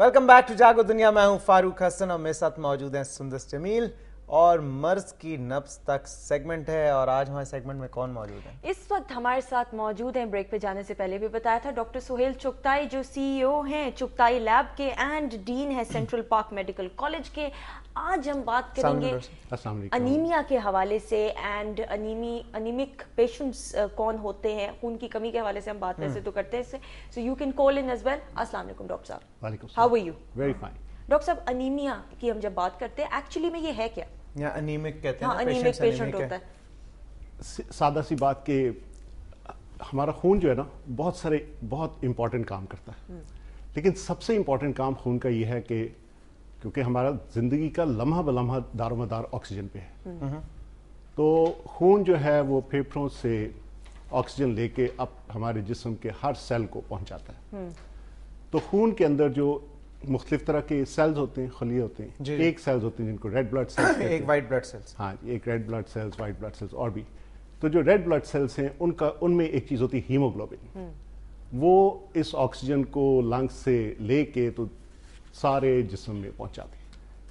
Welcome back to जागो दुनिया मैं हूं फारूक हसन और मेरे साथ मौजूद हैं सुंदर जमील और मर्ज की नब्स तक सेगमेंट है और आज हमारे सेगमेंट में कौन मौजूद है इस वक्त हमारे साथ मौजूद हैं ब्रेक पे जाने से पहले भी बताया था डॉक्टर सुहेल चुगताई जो सीईओ e हैं चुगताई लैब के एंड डीन है सेंट्रल पार्क मेडिकल कॉलेज के आज हम बात करेंगे अनीमिया के हवाले से एंड अनीमी अनीमिक पेशेंट्स कौन होते हैं खून की कमी के हवाले से हम बात वैसे हम्म। तो करते हैं so you can call in as well अस्सलाम डॉक्टर साहब how are you very fine doctor साहब अनीमिया की हम जब बात करते हैं एक्चुअली में ये है क्या या अनीमिक कहते हैं हाँ, अनीमिक पेशेंट होता है सादा सी बात कि हमारा खून जो है ना बहुत सारे बहुत इम्पॉर्टेंट काम करता है हम्म। लेकिन सबसे इम्पॉर्टेंट काम खून का यह है कि क्योंकि हमारा ज़िंदगी का लम्हा ब लम्हा दारोमदार ऑक्सीजन पे है हम्म। हम्म। तो खून जो है वो फेफड़ों से ऑक्सीजन लेके अब हमारे जिस्म के हर सेल को पहुंचाता है तो खून के अंदर जो मुख्तलिफ तरह के सेल्स होते हैं खुली होते हैं एक सेल्स होते हैं जिनको रेड ब्लड सेल्स एक वाइट ब्लड सेल्स हाँ एक red blood cells white blood cells और भी तो जो रेड ब्लड सेल्स हैं उनका उनमें एक चीज़ होती है हीमोग्लोबिन वो इस ऑक्सीजन को लंग्स से ले कर तो सारे जिसम में पहुँचाते हैं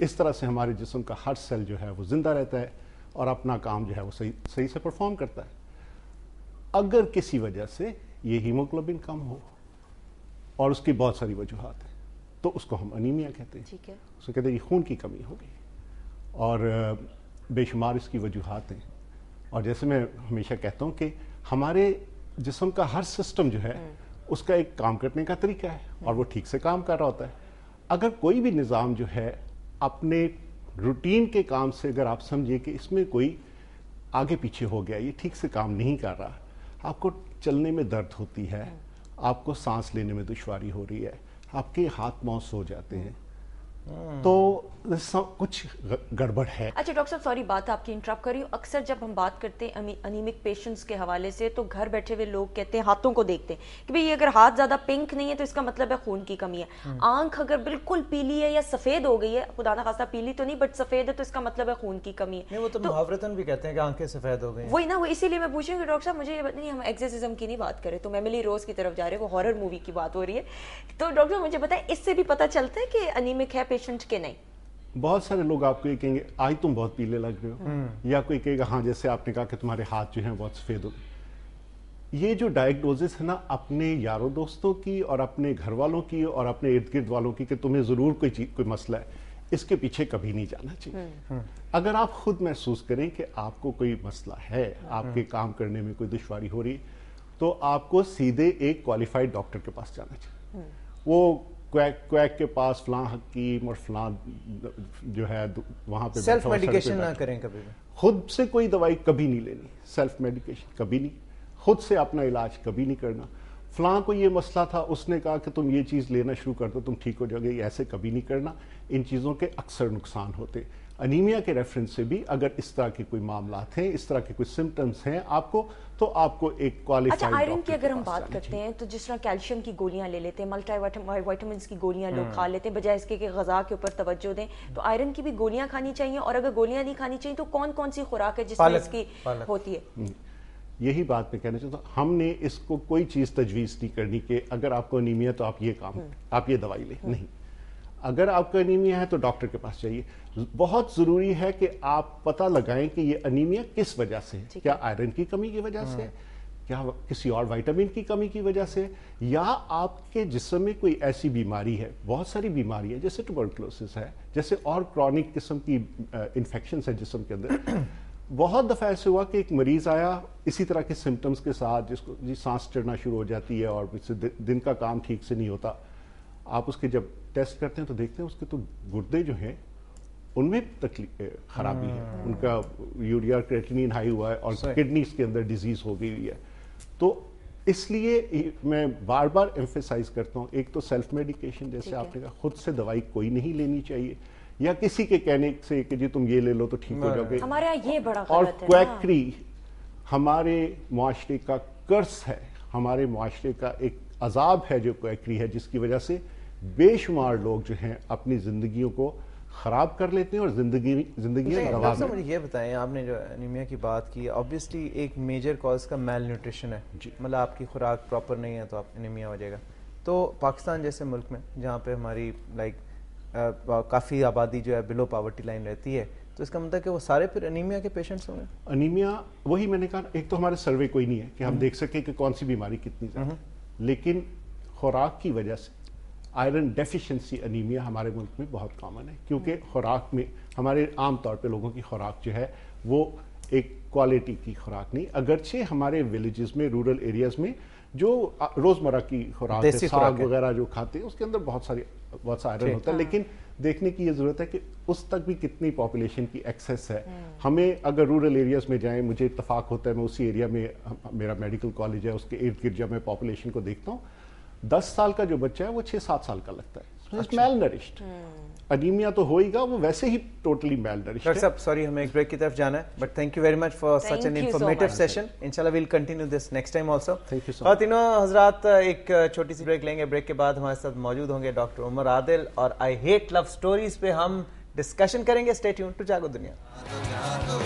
इस तरह से हमारे जिसम का हर सेल जो है वो ज़िंदा रहता है और अपना काम जो है वो सही सही से परफॉर्म करता है अगर किसी वजह से ये हीमोग्लोबिन कम हो और उसकी बहुत सारी वजूहत हैं तो उसको हम अनीमिया कहते हैं ठीक है उसको कहते हैं खून की कमी हो गई और बेशुमार इसकी वजूहत हैं और जैसे मैं हमेशा कहता हूँ कि हमारे जिसम का हर सिस्टम जो है हम्म। उसका एक काम करने का तरीका है और वो ठीक से काम कर रहा होता है अगर कोई भी निज़ाम जो है अपने रूटीन के काम से अगर आप समझिए कि इसमें कोई आगे पीछे हो गया ये ठीक से काम नहीं कर रहा आपको चलने में दर्द होती है हम्म। आपको सांस लेने में दुशारी हो रही है आपके हाथ मौस हो जाते हैं तो कुछ गड़बड़ है अच्छा डॉक्टर साहब सॉरी बात आपकी इंटरप्ट कर रही हूँ अक्सर जब हम बात करते हैं अनिमिक पेशेंट्स के हवाले से तो घर बैठे हुए लोग कहते हैं हाथों को देखते हैं कि भाई अगर हाथ ज्यादा पिंक नहीं है तो इसका मतलब है खून की कमी है हम्म। आंख अगर बिल्कुल पीली है या सफेद हो गई है खुदा ना खासा पीली तो नहीं बट सफेद है तो इसका मतलब है खून की कमी है वो तो, तो मुहावरतन भी कहते हैं कि आंखें सफेद हो गई वही ना वो इसीलिए मैं पूछ रही हूँ डॉक्टर साहब मुझे नहीं हम एक्सरसिज्म की नहीं बात करें तो मेमली रोज की तरफ जा रहे हैं वो हॉरर मूवी की बात हो रही है तो डॉक्टर मुझे बताए इससे भी पता चलता है कि अनिमिक है पेशेंट के नहीं बहुत सारे लोग आपको ये कहेंगे आज तुम बहुत पीले लग रहे हो हम्म। या कोई कहेगा हाँ जैसे आपने कहा कि तुम्हारे हाथ जो हैं बहुत सफेद हो ये जो डायग्नोसिस है ना अपने यारों दोस्तों की और अपने घर वालों की और अपने इर्द गिर्द वालों की कि तुम्हें ज़रूर कोई चीज कोई मसला है इसके पीछे कभी नहीं जाना चाहिए हम्म। हम्म। अगर आप खुद महसूस करें कि आपको कोई मसला है आपके काम करने में कोई दुश्वारी हो रही तो आपको सीधे एक क्वालिफाइड डॉक्टर के पास जाना चाहिए वो क्वैक क्वैक के पास फलां हकीम और फलां जो है वहाँ पे सेल्फ मेडिकेशन ना करें कभी भी खुद से कोई दवाई कभी नहीं लेनी सेल्फ मेडिकेशन कभी नहीं खुद से अपना इलाज कभी नहीं करना फलां को ये मसला था उसने कहा कि तुम ये चीज़ लेना शुरू कर दो तुम ठीक हो जाओगे ऐसे कभी नहीं करना इन चीज़ों के अक्सर नुकसान होते अनीमिया के रेफरेंस से भी अगर इस तरह के कोई मामला हैं इस तरह के कोई सिम्टम्स हैं आपको तो आपको एक क्वालिफाइड अच्छा आयरन की अगर हम बात करते हैं तो जिस तरह कैल्शियम की गोलियां ले लेते हैं मल्टी वाइटामिन की गोलियां लोग खा हम्म। लेते हैं बजाय इसके कि गजा के ऊपर तवज्जो दें तो आयरन की भी गोलियां खानी चाहिए और अगर गोलियां नहीं खानी चाहिए तो कौन कौन सी खुराक है जिसमें इसकी होती है हम्म। यही बात मैं कहना चाहता हूँ हमने इसको कोई चीज़ तजवीज़ नहीं करनी कि अगर आपको अनिमिया तो आप ये काम हम्म। आप ये दवाई लें हम्म। नहीं अगर आपका अनिमिया है तो डॉक्टर के पास जाइए बहुत ज़रूरी है कि आप पता लगाएं कि ये अनिमिया किस वजह से है क्या आयरन की कमी की वजह से है हम्म। क्या किसी और विटामिन की कमी की वजह से या आपके जिसम में कोई ऐसी बीमारी है बहुत सारी बीमारी है जैसे ट्यूबरक्लोसिस है जैसे और क्रॉनिक किस्म की इन्फेक्शन है जिसम के अंदर बहुत दफ़ा ऐसे हुआ कि एक मरीज़ आया इसी तरह के सिम्टम्स के साथ जिसको जी सांस चढ़ना शुरू हो जाती है और इससे दिन का काम ठीक से नहीं होता आप उसके जब टेस्ट करते हैं तो देखते हैं उसके तो गुर्दे जो हैं उनमें खराबी है हम्म। उनका यूरिया क्रेटिनिन हाई हुआ है और किडनीज के अंदर डिजीज हो गई हुई है तो इसलिए मैं बार बार एम्फेसाइज करता हूँ एक तो सेल्फ मेडिकेशन जैसे आपने कहा खुद से दवाई कोई नहीं लेनी चाहिए या किसी के कहने से कि जी तुम ये ले लो तो ठीक हो जाओगे हमारे ये बड़ा और क्वैकरी हाँ। हमारे माशरे का कर्स है हमारे माशरे का एक अजाब है जो क्वैकरी है जिसकी वजह से बेशुमार लोग जो हैं अपनी जिंदगियों को खराब कर लेते हैं और जिंदगी जिंदगी तो ये बताएं आपने जो एनीमिया की बात की ऑब्वियसली एक मेजर कॉज का मेल न्यूट्रिशन है मतलब आपकी खुराक प्रॉपर नहीं है तो आप एनीमिया हो जाएगा तो पाकिस्तान जैसे मुल्क में जहाँ पे हमारी लाइक काफ़ी आबादी जो है बिलो पावर्टी लाइन रहती है तो इसका मतलब कि वो सारे फिर अनीमिया के पेशेंट्स होंगे अनीमिया वही मैंने कहा एक तो हमारे सर्वे कोई नहीं है कि हम हम्म। देख सकें कि कौन सी बीमारी कितनी हम्म। है लेकिन खुराक की वजह से आयरन डेफिशिएंसी अनीमिया हमारे मुल्क में बहुत कॉमन है क्योंकि हम्म। खुराक में हमारे आम तौर पे लोगों की खुराक जो है वो एक क्वालिटी की खुराक नहीं अगरचे हमारे विलेजेस में रूरल एरियाज़ में जो रोजमर्रा की खुराक साग वगैरह जो खाते हैं उसके अंदर बहुत सारी बहुत सा आयरन होता है लेकिन देखने की ये जरूरत है कि उस तक भी कितनी पॉपुलेशन की एक्सेस है हम्म। हमें अगर रूरल एरियाज में जाएं मुझे इतफाक होता है मैं उसी एरिया में मेरा मेडिकल कॉलेज है उसके इर्द गिर्द जब मैं पॉपुलेशन को देखता हूँ दस साल का जो बच्चा है वो छः सात साल का लगता है मेल नरिश्ड अनिमिया तो होएगा वो वैसे ही टोटली मेल नरिश्ड डॉक्टर साहब सॉरी हमें एक ब्रेक की तरफ जाना है but thank you very much for such an informative session इंशाल्लाह will continue this next time also thank you so और तीनों हजरात एक छोटी सी ब्रेक लेंगे ब्रेक के बाद हमारे साथ मौजूद होंगे डॉक्टर उमर आदिल और आई हेट लव स्टोरीज पे हम डिस्कशन करेंगे स्टे ट्यून्ड टू जागो दुनिया